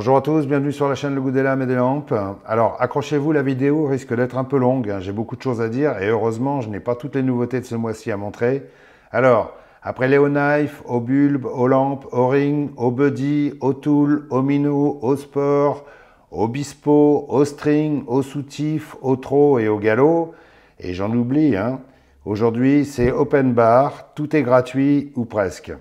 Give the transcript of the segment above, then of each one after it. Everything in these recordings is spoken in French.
Bonjour à tous, bienvenue sur la chaîne Le Goût des Lames et des Lampes. Alors accrochez-vous, la vidéo risque d'être un peu longue, hein. j'ai beaucoup de choses à dire et heureusement je n'ai pas toutes les nouveautés de ce mois-ci à montrer. Alors, après les O-Knife, O-Bulb, O-Lampe, O-Ring, O-Buddy, O-Tool, O-Mino, O-Sport, O-Bispo, O-String, O-Soutif, O-Tro et au galop et j'en oublie, hein. aujourd'hui c'est Open Bar, tout est gratuit ou presque.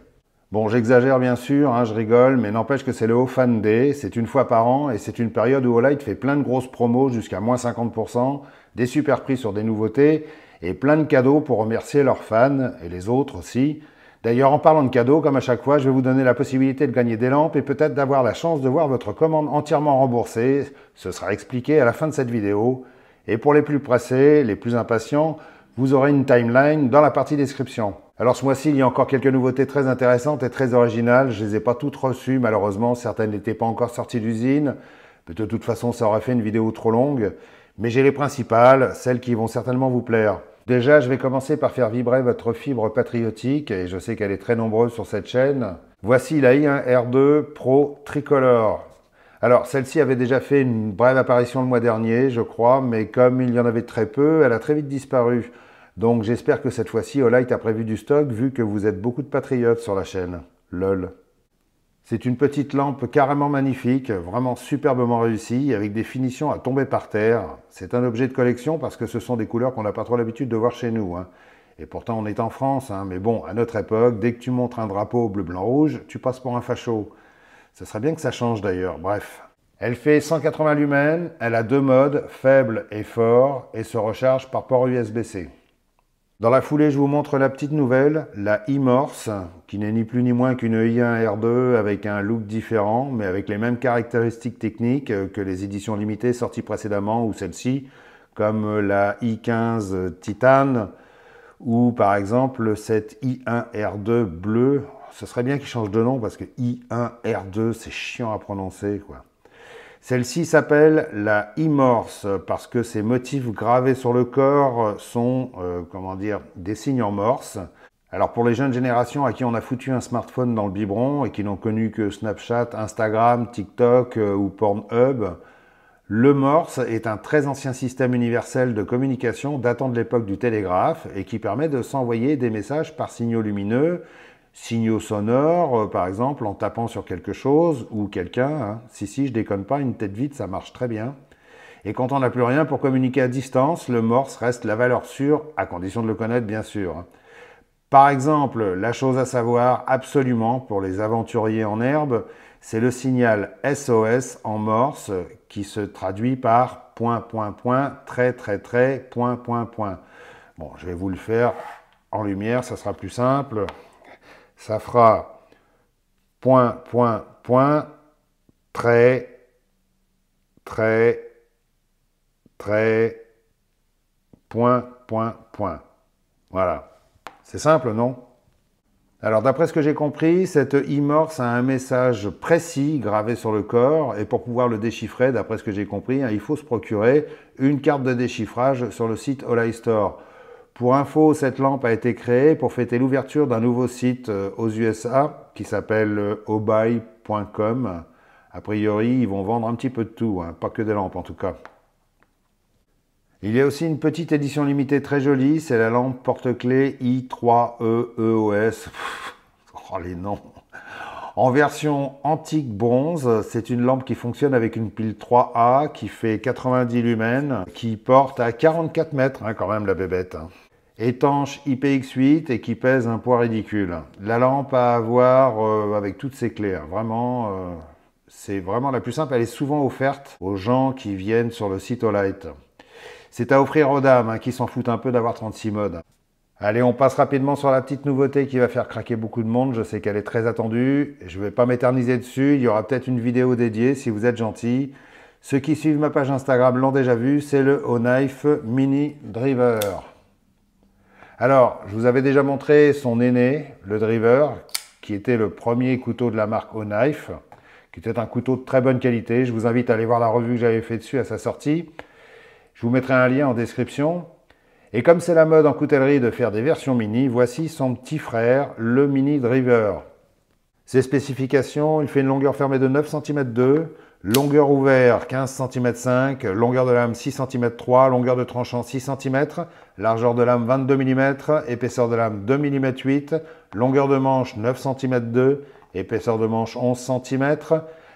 Bon, j'exagère bien sûr, hein, je rigole, mais n'empêche que c'est le haut fan day, c'est une fois par an et c'est une période où Olight fait plein de grosses promos jusqu'à moins 50%, des super prix sur des nouveautés et plein de cadeaux pour remercier leurs fans et les autres aussi. D'ailleurs, en parlant de cadeaux, comme à chaque fois, je vais vous donner la possibilité de gagner des lampes et peut-être d'avoir la chance de voir votre commande entièrement remboursée. Ce sera expliqué à la fin de cette vidéo. Et pour les plus pressés, les plus impatients, vous aurez une timeline dans la partie description. Alors ce mois-ci, il y a encore quelques nouveautés très intéressantes et très originales. Je ne les ai pas toutes reçues, malheureusement. Certaines n'étaient pas encore sorties d'usine. De toute façon, ça aurait fait une vidéo trop longue. Mais j'ai les principales, celles qui vont certainement vous plaire. Déjà, je vais commencer par faire vibrer votre fibre patriotique, et je sais qu'elle est très nombreuse sur cette chaîne. Voici la i1R2 Pro Tricolore. Alors, celle-ci avait déjà fait une brève apparition le mois dernier, je crois, mais comme il y en avait très peu, elle a très vite disparu. Donc j'espère que cette fois-ci, Olight a prévu du stock vu que vous êtes beaucoup de patriotes sur la chaîne. LOL. C'est une petite lampe carrément magnifique, vraiment superbement réussie, avec des finitions à tomber par terre. C'est un objet de collection parce que ce sont des couleurs qu'on n'a pas trop l'habitude de voir chez nous. Hein. Et pourtant on est en France, hein, mais bon, à notre époque, dès que tu montres un drapeau bleu-blanc-rouge, tu passes pour un facho. Ce serait bien que ça change d'ailleurs, bref. Elle fait 180 lumens, elle a deux modes, faible et fort, et se recharge par port USB-C. Dans la foulée, je vous montre la petite nouvelle, la e-Morse, qui n'est ni plus ni moins qu'une I1 R2 avec un look différent, mais avec les mêmes caractéristiques techniques que les éditions limitées sorties précédemment ou celle-ci, comme la i15 Titan ou par exemple cette i1 R2 bleue. Ce serait bien qu'il change de nom parce que i1 R2, c'est chiant à prononcer quoi. Celle-ci s'appelle la Morse parce que ses motifs gravés sur le corps sont, euh, comment dire, des signes en morse. Alors pour les jeunes générations à qui on a foutu un smartphone dans le biberon et qui n'ont connu que Snapchat, Instagram, TikTok euh, ou Pornhub, le Morse est un très ancien système universel de communication datant de l'époque du télégraphe et qui permet de s'envoyer des messages par signaux lumineux signaux sonores, euh, par exemple, en tapant sur quelque chose ou quelqu'un. Hein. Si, si, je déconne pas, une tête vide, ça marche très bien. Et quand on n'a plus rien pour communiquer à distance, le morse reste la valeur sûre, à condition de le connaître, bien sûr. Hein. Par exemple, la chose à savoir absolument pour les aventuriers en herbe, c'est le signal SOS en morse qui se traduit par point, point, point, très, très, très, point, point, point. Bon, je vais vous le faire en lumière, ça sera plus simple ça fera point, point, point, très, très, très, point, point, point. Voilà. C'est simple, non Alors, d'après ce que j'ai compris, cette imorse a un message précis gravé sur le corps, et pour pouvoir le déchiffrer, d'après ce que j'ai compris, hein, il faut se procurer une carte de déchiffrage sur le site Olay pour info, cette lampe a été créée pour fêter l'ouverture d'un nouveau site euh, aux USA qui s'appelle euh, obuy.com. A priori, ils vont vendre un petit peu de tout, hein, pas que des lampes en tout cas. Il y a aussi une petite édition limitée très jolie, c'est la lampe porte-clés I3EEOS. E e oh les noms en version antique bronze, c'est une lampe qui fonctionne avec une pile 3A qui fait 90 lumens, qui porte à 44 mètres hein, quand même la bébête. Hein. Étanche IPX8 et qui pèse un poids ridicule. La lampe à avoir euh, avec toutes ses clés, hein. vraiment... Euh, c'est vraiment la plus simple, elle est souvent offerte aux gens qui viennent sur le site Olight. C'est à offrir aux dames qui s'en foutent un peu d'avoir 36 modes. Allez, on passe rapidement sur la petite nouveauté qui va faire craquer beaucoup de monde. Je sais qu'elle est très attendue. Je ne vais pas m'éterniser dessus. Il y aura peut-être une vidéo dédiée si vous êtes gentil. Ceux qui suivent ma page Instagram l'ont déjà vu. C'est le o Mini Driver. Alors, je vous avais déjà montré son aîné, le Driver, qui était le premier couteau de la marque O-Knife, qui était un couteau de très bonne qualité. Je vous invite à aller voir la revue que j'avais fait dessus à sa sortie. Je vous mettrai un lien en description. Et comme c'est la mode en coutellerie de faire des versions mini, voici son petit frère, le Mini Driver. Ses spécifications, il fait une longueur fermée de 9 cm 2, longueur ouverte 15 cm 5, longueur de lame 6 cm 3, longueur de tranchant 6 cm, largeur de lame 22 mm, épaisseur de lame 2 mm 8, longueur de manche 9 cm 2, épaisseur de manche 11 cm.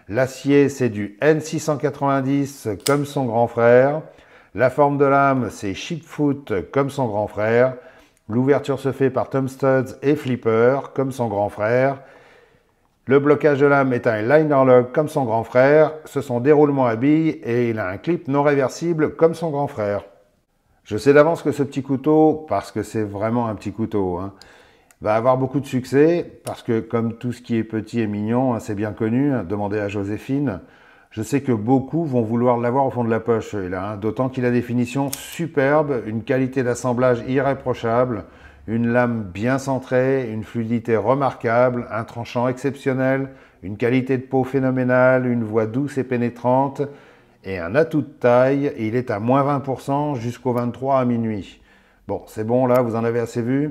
L'acier, c'est du N690 comme son grand frère. La forme de l'âme, c'est foot comme son grand frère. L'ouverture se fait par Tom Studs et Flipper comme son grand frère. Le blocage de l'âme est un Log comme son grand frère. Ce sont des roulements à billes et il a un clip non réversible comme son grand frère. Je sais d'avance que ce petit couteau, parce que c'est vraiment un petit couteau, hein, va avoir beaucoup de succès, parce que comme tout ce qui est petit et mignon, hein, c'est bien connu, hein, demandez à Joséphine, je sais que beaucoup vont vouloir l'avoir au fond de la poche, hein. d'autant qu'il a des finitions superbes, une qualité d'assemblage irréprochable, une lame bien centrée, une fluidité remarquable, un tranchant exceptionnel, une qualité de peau phénoménale, une voix douce et pénétrante, et un atout de taille, il est à moins 20% jusqu'au 23 à minuit. Bon, c'est bon là, vous en avez assez vu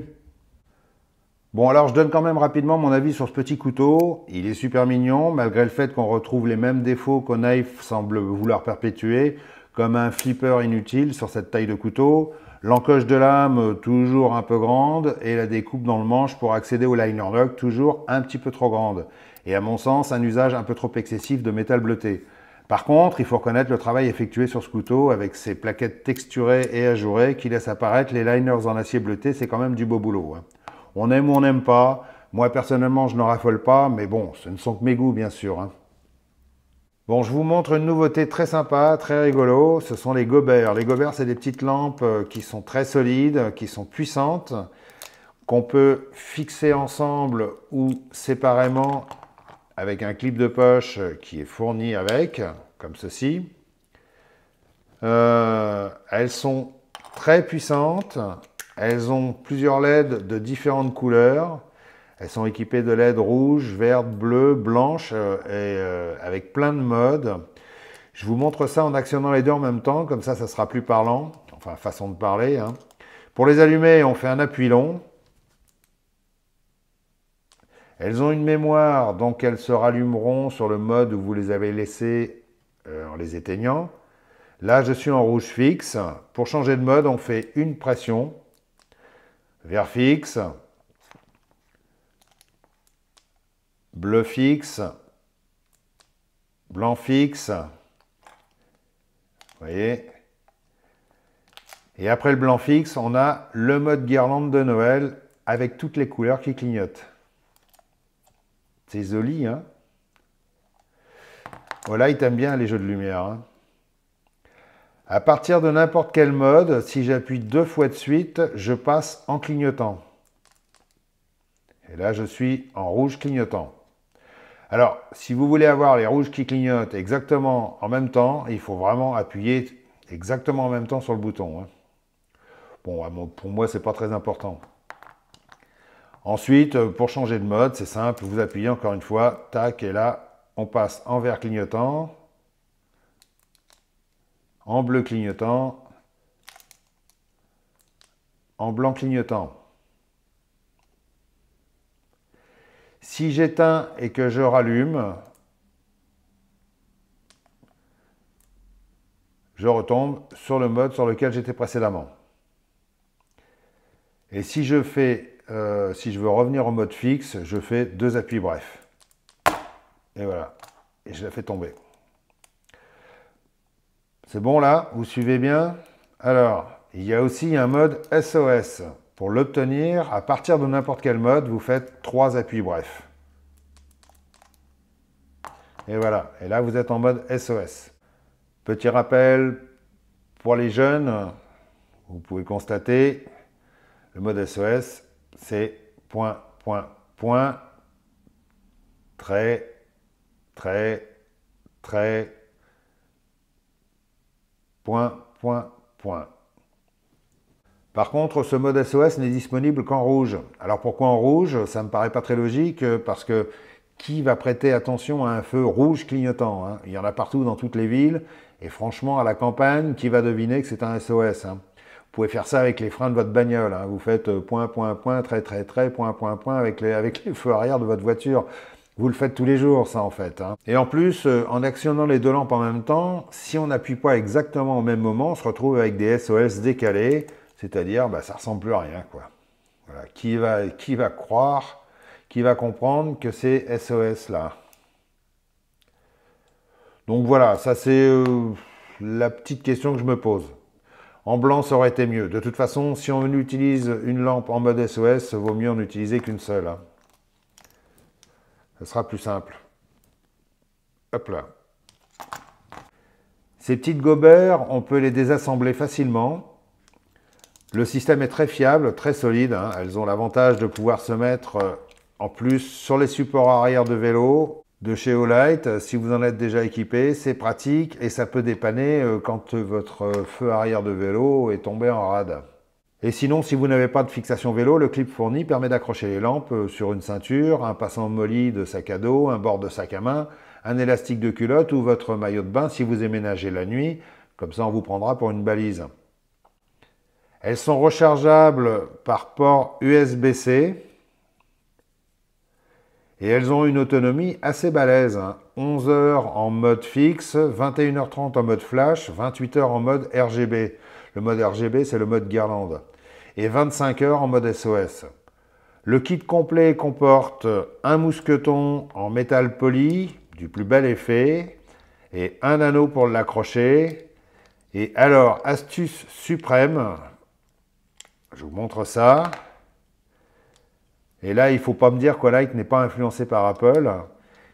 Bon, alors je donne quand même rapidement mon avis sur ce petit couteau. Il est super mignon, malgré le fait qu'on retrouve les mêmes défauts qu'au semble vouloir perpétuer, comme un flipper inutile sur cette taille de couteau, l'encoche de lame euh, toujours un peu grande, et la découpe dans le manche pour accéder au liner lock toujours un petit peu trop grande. Et à mon sens, un usage un peu trop excessif de métal bleuté. Par contre, il faut reconnaître le travail effectué sur ce couteau avec ses plaquettes texturées et ajourées qui laissent apparaître les liners en acier bleuté, c'est quand même du beau boulot. Hein. On aime ou on n'aime pas. Moi, personnellement, je n'en raffole pas, mais bon, ce ne sont que mes goûts, bien sûr. Hein. Bon, je vous montre une nouveauté très sympa, très rigolo. Ce sont les goberts. Les goberts, c'est des petites lampes euh, qui sont très solides, qui sont puissantes, qu'on peut fixer ensemble ou séparément avec un clip de poche euh, qui est fourni avec, comme ceci. Euh, elles sont très puissantes, elles ont plusieurs LED de différentes couleurs. Elles sont équipées de LED rouge, verte, bleue, blanche euh, et euh, avec plein de modes. Je vous montre ça en actionnant les deux en même temps, comme ça, ça sera plus parlant. Enfin, façon de parler. Hein. Pour les allumer, on fait un appui long. Elles ont une mémoire, donc elles se rallumeront sur le mode où vous les avez laissées euh, en les éteignant. Là, je suis en rouge fixe. Pour changer de mode, on fait une pression vert fixe, bleu fixe, blanc fixe. Vous voyez Et après le blanc fixe, on a le mode guirlande de Noël avec toutes les couleurs qui clignotent. C'est joli, hein Voilà, il t'aime bien les jeux de lumière. Hein à partir de n'importe quel mode, si j'appuie deux fois de suite, je passe en clignotant. Et là, je suis en rouge clignotant. Alors, si vous voulez avoir les rouges qui clignotent exactement en même temps, il faut vraiment appuyer exactement en même temps sur le bouton. Hein. Bon, pour moi, c'est pas très important. Ensuite, euh, pour changer de mode, c'est simple, vous appuyez encore une fois, tac, et là, on passe en vert clignotant, en bleu clignotant, en blanc clignotant. Si j'éteins et que je rallume, je retombe sur le mode sur lequel j'étais précédemment. Et si je fais, euh, si je veux revenir au mode fixe, je fais deux appuis brefs. Et voilà, et je la fais tomber. C'est bon là Vous suivez bien Alors, il y a aussi un mode SOS. Pour l'obtenir, à partir de n'importe quel mode, vous faites trois appuis brefs. Et voilà, et là vous êtes en mode SOS. Petit rappel, pour les jeunes, vous pouvez constater, le mode SOS, c'est point, point, point, très, très, très, Point, point, point. Par contre, ce mode SOS n'est disponible qu'en rouge. Alors pourquoi en rouge Ça ne me paraît pas très logique euh, parce que qui va prêter attention à un feu rouge clignotant hein Il y en a partout dans toutes les villes et franchement à la campagne, qui va deviner que c'est un SOS hein Vous pouvez faire ça avec les freins de votre bagnole. Hein. Vous faites euh, point, point, point, très, très, très, point, point, point avec les, avec les feux arrière de votre voiture. Vous le faites tous les jours, ça en fait. Hein. Et en plus, euh, en actionnant les deux lampes en même temps, si on n'appuie pas exactement au même moment, on se retrouve avec des SOS décalés, c'est-à-dire bah, ça ressemble plus à rien. Quoi. Voilà. Qui, va, qui va croire, qui va comprendre que c'est SOS-là Donc voilà, ça c'est euh, la petite question que je me pose. En blanc, ça aurait été mieux. De toute façon, si on utilise une lampe en mode SOS, vaut mieux en utiliser qu'une seule. Hein sera plus simple. Hop là. Ces petites goberts on peut les désassembler facilement. Le système est très fiable, très solide. Hein. Elles ont l'avantage de pouvoir se mettre euh, en plus sur les supports arrière de vélo de chez Olight. Si vous en êtes déjà équipé, c'est pratique et ça peut dépanner euh, quand votre euh, feu arrière de vélo est tombé en rade. Et sinon, si vous n'avez pas de fixation vélo, le clip fourni permet d'accrocher les lampes euh, sur une ceinture, un passant molly de sac à dos, un bord de sac à main, un élastique de culotte ou votre maillot de bain si vous éménagez la nuit, comme ça on vous prendra pour une balise. Elles sont rechargeables par port USB-C et elles ont une autonomie assez balèze. 11 hein. heures en mode fixe, 21h30 en mode flash, 28 heures en mode RGB. Le mode RGB, c'est le mode guirlande et 25 heures en mode SOS. Le kit complet comporte un mousqueton en métal poli, du plus bel effet, et un anneau pour l'accrocher. Et alors, astuce suprême, je vous montre ça. Et là, il ne faut pas me dire qu'Olight n'est pas influencé par Apple.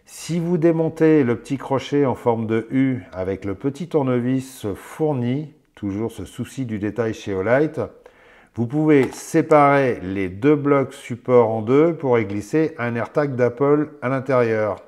Si vous démontez le petit crochet en forme de U avec le petit tournevis fourni, toujours ce souci du détail chez Olight, vous pouvez séparer les deux blocs support en deux pour y glisser un AirTag d'Apple à l'intérieur.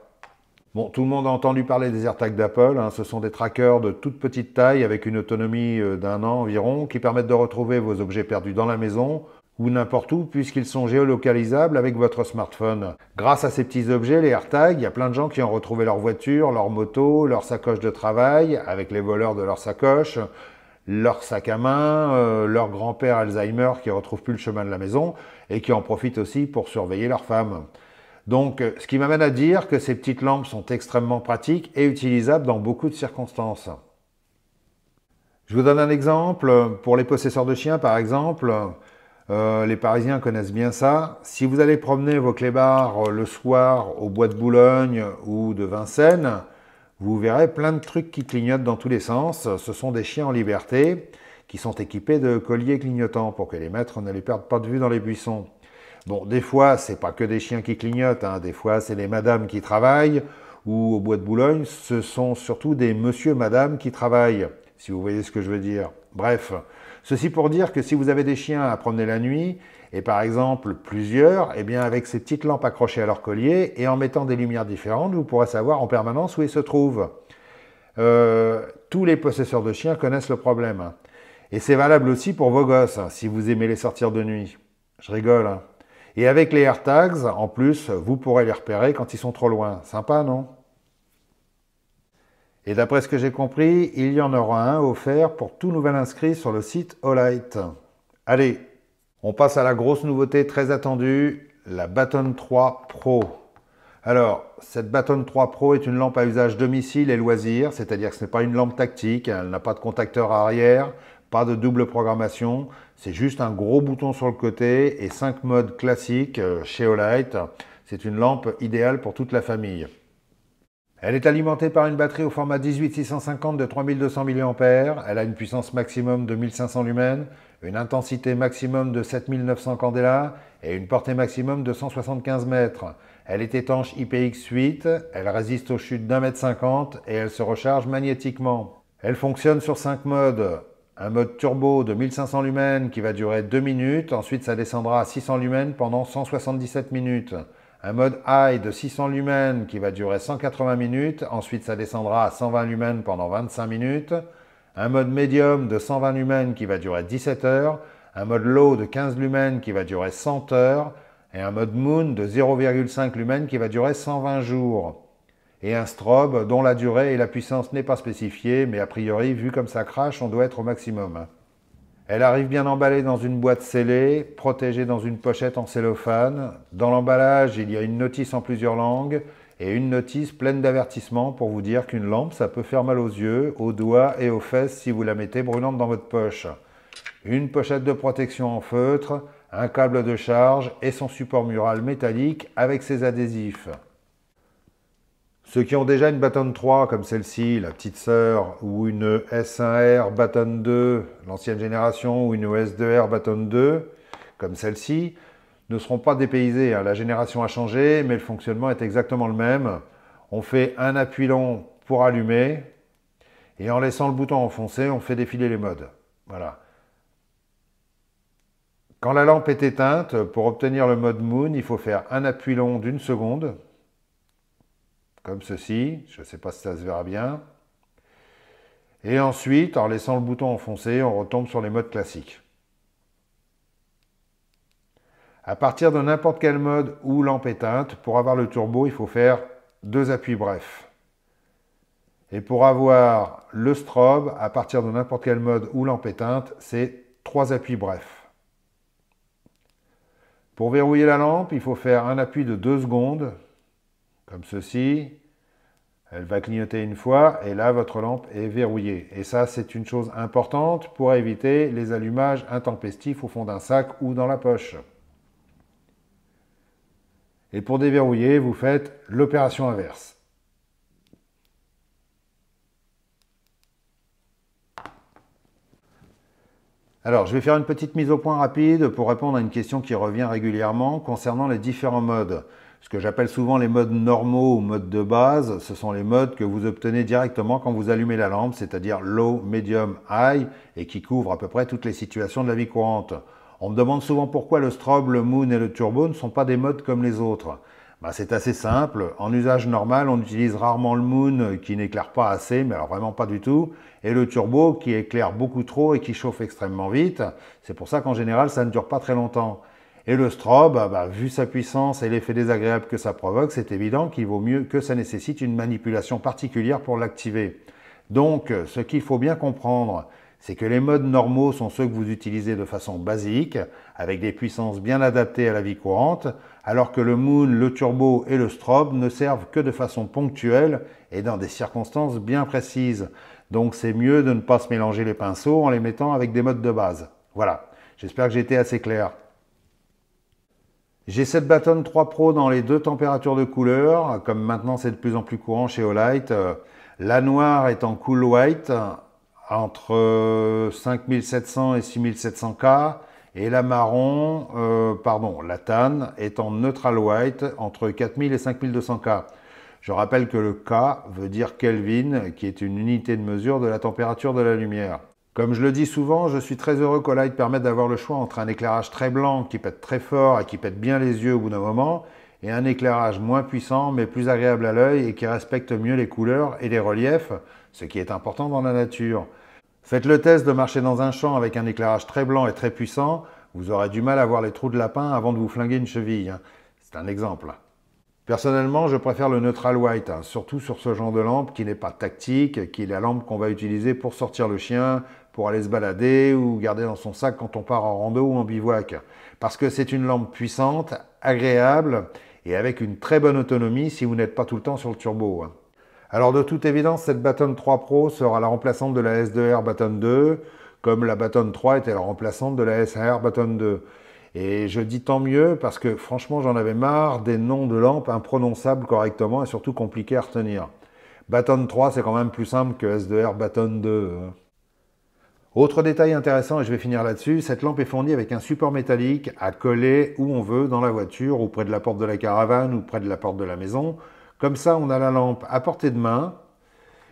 Bon, tout le monde a entendu parler des AirTags d'Apple. Hein. Ce sont des trackers de toute petite taille avec une autonomie euh, d'un an environ qui permettent de retrouver vos objets perdus dans la maison ou n'importe où puisqu'ils sont géolocalisables avec votre smartphone. Grâce à ces petits objets, les AirTags, il y a plein de gens qui ont retrouvé leur voiture, leur moto, leur sacoche de travail avec les voleurs de leur sacoche, leur sac à main, euh, leur grand-père Alzheimer qui ne retrouve plus le chemin de la maison et qui en profite aussi pour surveiller leur femme. Donc, euh, ce qui m'amène à dire que ces petites lampes sont extrêmement pratiques et utilisables dans beaucoup de circonstances. Je vous donne un exemple. Pour les possesseurs de chiens, par exemple, euh, les Parisiens connaissent bien ça. Si vous allez promener vos clébards le soir au bois de Boulogne ou de Vincennes, vous verrez plein de trucs qui clignotent dans tous les sens. Ce sont des chiens en liberté qui sont équipés de colliers clignotants pour que les maîtres ne les perdent pas de vue dans les buissons. Bon, des fois, c'est pas que des chiens qui clignotent, hein. des fois, c'est les madames qui travaillent, ou au bois de Boulogne, ce sont surtout des monsieur, madame qui travaillent, si vous voyez ce que je veux dire. Bref, ceci pour dire que si vous avez des chiens à promener la nuit, et par exemple plusieurs, eh bien avec ces petites lampes accrochées à leur collier et en mettant des lumières différentes, vous pourrez savoir en permanence où ils se trouvent. Euh, tous les possesseurs de chiens connaissent le problème. Et c'est valable aussi pour vos gosses, hein, si vous aimez les sortir de nuit. Je rigole. Hein. Et avec les AirTags, en plus, vous pourrez les repérer quand ils sont trop loin. Sympa, non Et d'après ce que j'ai compris, il y en aura un offert pour tout nouvel inscrit sur le site Olight. Allez, on passe à la grosse nouveauté très attendue, la Baton 3 Pro. Alors, cette Baton 3 Pro est une lampe à usage domicile et loisir, c'est-à-dire que ce n'est pas une lampe tactique, hein, elle n'a pas de contacteur arrière, pas de double programmation, c'est juste un gros bouton sur le côté et 5 modes classiques euh, chez Olight. C'est une lampe idéale pour toute la famille. Elle est alimentée par une batterie au format 18650 de 3200 mAh, elle a une puissance maximum de 1500 lumens, une intensité maximum de 7900 candela et une portée maximum de 175 mètres. Elle est étanche IPX8, elle résiste aux chutes d'un mètre cinquante et elle se recharge magnétiquement. Elle fonctionne sur 5 modes. Un mode turbo de 1500 lumens qui va durer 2 minutes, ensuite ça descendra à 600 lumens pendant 177 minutes un mode high de 600 lumens qui va durer 180 minutes, ensuite ça descendra à 120 lumens pendant 25 minutes, un mode medium de 120 lumens qui va durer 17 heures, un mode low de 15 lumens qui va durer 100 heures, et un mode moon de 0,5 lumens qui va durer 120 jours. Et un strobe dont la durée et la puissance n'est pas spécifiée, mais a priori, vu comme ça crache, on doit être au maximum. Elle arrive bien emballée dans une boîte scellée, protégée dans une pochette en cellophane. Dans l'emballage, il y a une notice en plusieurs langues et une notice pleine d'avertissements pour vous dire qu'une lampe, ça peut faire mal aux yeux, aux doigts et aux fesses si vous la mettez brûlante dans votre poche. Une pochette de protection en feutre, un câble de charge et son support mural métallique avec ses adhésifs. Ceux qui ont déjà une Baton 3 comme celle-ci, la petite sœur, ou une S1R Baton 2, l'ancienne génération, ou une S2R Baton 2, comme celle-ci, ne seront pas dépaysés. Hein. La génération a changé, mais le fonctionnement est exactement le même. On fait un appui long pour allumer, et en laissant le bouton enfoncé, on fait défiler les modes. Voilà. Quand la lampe est éteinte, pour obtenir le mode Moon, il faut faire un appui long d'une seconde, comme ceci, je ne sais pas si ça se verra bien. Et ensuite, en laissant le bouton enfoncé, on retombe sur les modes classiques. À partir de n'importe quel mode ou lampe éteinte, pour avoir le turbo, il faut faire deux appuis brefs. Et pour avoir le strobe, à partir de n'importe quel mode ou lampe éteinte, c'est trois appuis brefs. Pour verrouiller la lampe, il faut faire un appui de deux secondes, comme ceci. Elle va clignoter une fois et là, votre lampe est verrouillée. Et ça, c'est une chose importante pour éviter les allumages intempestifs au fond d'un sac ou dans la poche. Et pour déverrouiller, vous faites l'opération inverse. Alors, je vais faire une petite mise au point rapide pour répondre à une question qui revient régulièrement concernant les différents modes. Ce que j'appelle souvent les modes normaux ou modes de base, ce sont les modes que vous obtenez directement quand vous allumez la lampe, c'est-à-dire low, medium, high, et qui couvrent à peu près toutes les situations de la vie courante. On me demande souvent pourquoi le strobe, le moon et le turbo ne sont pas des modes comme les autres. Bah, c'est assez simple. En usage normal, on utilise rarement le moon qui n'éclaire pas assez, mais alors vraiment pas du tout, et le turbo qui éclaire beaucoup trop et qui chauffe extrêmement vite. C'est pour ça qu'en général, ça ne dure pas très longtemps. Et le strobe, ah bah, vu sa puissance et l'effet désagréable que ça provoque, c'est évident qu'il vaut mieux que ça nécessite une manipulation particulière pour l'activer. Donc, ce qu'il faut bien comprendre, c'est que les modes normaux sont ceux que vous utilisez de façon basique, avec des puissances bien adaptées à la vie courante, alors que le Moon, le Turbo et le Strobe ne servent que de façon ponctuelle et dans des circonstances bien précises. Donc c'est mieux de ne pas se mélanger les pinceaux en les mettant avec des modes de base. Voilà, j'espère que j'ai été assez clair. J'ai cette Baton 3 Pro dans les deux températures de couleur, comme maintenant c'est de plus en plus courant chez Olight. Euh, la noire est en cool white, euh, entre 5700 euh, et 6700K. Et la marron, pardon, la tan est en neutral white, entre 4000 et 5200K. Je rappelle que le K veut dire Kelvin, qui est une unité de mesure de la température de la lumière. Comme je le dis souvent, je suis très heureux qu'Olight permette d'avoir le choix entre un éclairage très blanc qui pète très fort et qui pète bien les yeux au bout d'un moment, et un éclairage moins puissant mais plus agréable à l'œil et qui respecte mieux les couleurs et les reliefs, ce qui est important dans la nature. Faites le test de marcher dans un champ avec un éclairage très blanc et très puissant, vous aurez du mal à voir les trous de lapin avant de vous flinguer une cheville. Hein. C'est un exemple. Personnellement, je préfère le neutral white, hein, surtout sur ce genre de lampe qui n'est pas tactique, qui est la lampe qu'on va utiliser pour sortir le chien, pour aller se balader ou garder dans son sac quand on part en rando ou en bivouac. Parce que c'est une lampe puissante, agréable et avec une très bonne autonomie si vous n'êtes pas tout le temps sur le turbo. Hein. Alors de toute évidence, cette Baton 3 Pro sera la remplaçante de la S2R Baton 2, comme la Baton 3 était la remplaçante de la SR Baton 2. Et je dis tant mieux parce que franchement j'en avais marre des noms de lampes imprononçables correctement et surtout compliqués à retenir. Baton 3 c'est quand même plus simple que S2R Baton 2. Autre détail intéressant, et je vais finir là-dessus, cette lampe est fournie avec un support métallique à coller où on veut, dans la voiture, ou près de la porte de la caravane, ou près de la porte de la maison. Comme ça, on a la lampe à portée de main.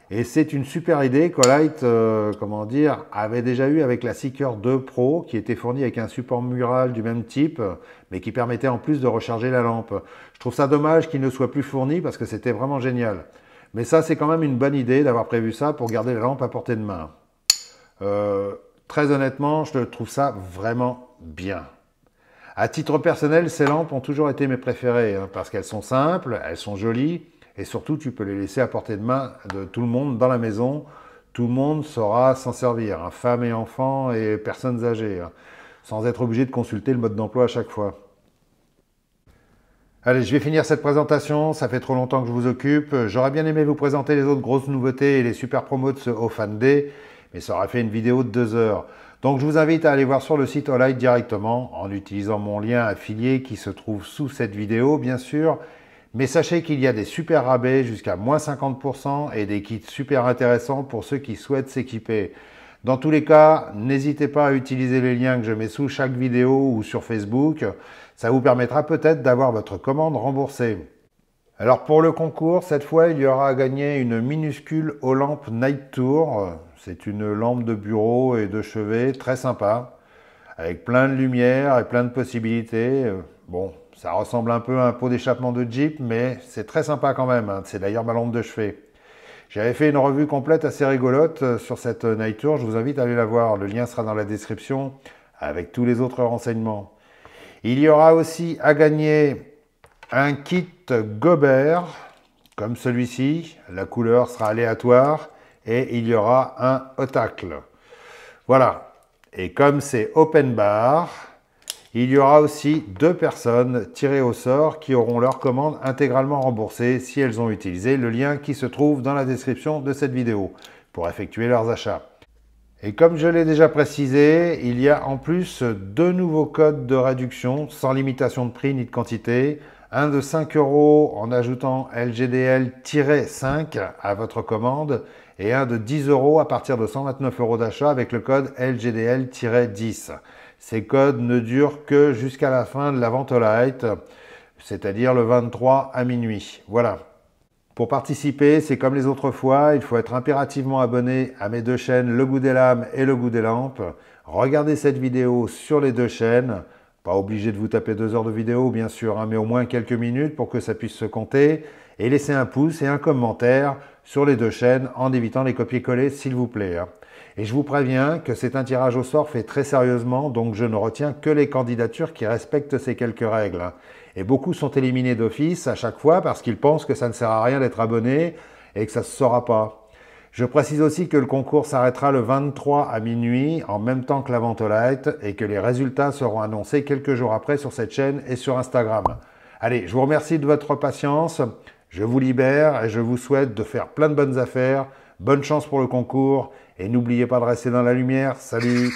Et c'est une super idée qu'Olight, euh, Light, comment dire, avait déjà eu avec la Seeker 2 Pro, qui était fournie avec un support mural du même type, mais qui permettait en plus de recharger la lampe. Je trouve ça dommage qu'il ne soit plus fourni, parce que c'était vraiment génial. Mais ça, c'est quand même une bonne idée d'avoir prévu ça pour garder la lampe à portée de main. Euh, très honnêtement, je trouve ça vraiment bien. À titre personnel, ces lampes ont toujours été mes préférées, hein, parce qu'elles sont simples, elles sont jolies, et surtout tu peux les laisser à portée de main de tout le monde dans la maison. Tout le monde saura s'en servir, hein, femmes et enfants et personnes âgées, hein, sans être obligé de consulter le mode d'emploi à chaque fois. Allez, je vais finir cette présentation, ça fait trop longtemps que je vous occupe. J'aurais bien aimé vous présenter les autres grosses nouveautés et les super promos de ce Fan Day, mais ça aurait fait une vidéo de deux heures. Donc je vous invite à aller voir sur le site Olight directement en utilisant mon lien affilié qui se trouve sous cette vidéo bien sûr. Mais sachez qu'il y a des super rabais jusqu'à moins 50% et des kits super intéressants pour ceux qui souhaitent s'équiper. Dans tous les cas, n'hésitez pas à utiliser les liens que je mets sous chaque vidéo ou sur Facebook. Ça vous permettra peut-être d'avoir votre commande remboursée. Alors pour le concours, cette fois, il y aura à gagner une minuscule Olampe Night Tour. C'est une lampe de bureau et de chevet très sympa, avec plein de lumière et plein de possibilités. Euh, bon, ça ressemble un peu à un pot d'échappement de Jeep, mais c'est très sympa quand même. Hein. C'est d'ailleurs ma lampe de chevet. J'avais fait une revue complète assez rigolote euh, sur cette Night Tour. Je vous invite à aller la voir. Le lien sera dans la description avec tous les autres renseignements. Il y aura aussi à gagner un kit Gobert, comme celui-ci. La couleur sera aléatoire et il y aura un otacle. Voilà. Et comme c'est open bar, il y aura aussi deux personnes tirées au sort qui auront leur commande intégralement remboursée si elles ont utilisé le lien qui se trouve dans la description de cette vidéo pour effectuer leurs achats. Et comme je l'ai déjà précisé, il y a en plus deux nouveaux codes de réduction sans limitation de prix ni de quantité. Un de 5 euros en ajoutant LGDL-5 à votre commande et un de 10 euros à partir de 129 euros d'achat avec le code LGDL-10. Ces codes ne durent que jusqu'à la fin de la vente light, c'est-à-dire le 23 à minuit. Voilà. Pour participer, c'est comme les autres fois, il faut être impérativement abonné à mes deux chaînes Le Goût des Lames et Le Goût des Lampes. Regardez cette vidéo sur les deux chaînes. Pas obligé de vous taper deux heures de vidéo, bien sûr, hein, mais au moins quelques minutes pour que ça puisse se compter. Et laissez un pouce et un commentaire sur les deux chaînes en évitant les copier-coller, s'il vous plaît. Hein. Et je vous préviens que c'est un tirage au sort fait très sérieusement, donc je ne retiens que les candidatures qui respectent ces quelques règles. Hein. Et beaucoup sont éliminés d'office à chaque fois parce qu'ils pensent que ça ne sert à rien d'être abonné et que ça ne se saura pas. Je précise aussi que le concours s'arrêtera le 23 à minuit, en même temps que la vente et que les résultats seront annoncés quelques jours après sur cette chaîne et sur Instagram. Allez, je vous remercie de votre patience, je vous libère et je vous souhaite de faire plein de bonnes affaires. Bonne chance pour le concours et n'oubliez pas de rester dans la lumière. Salut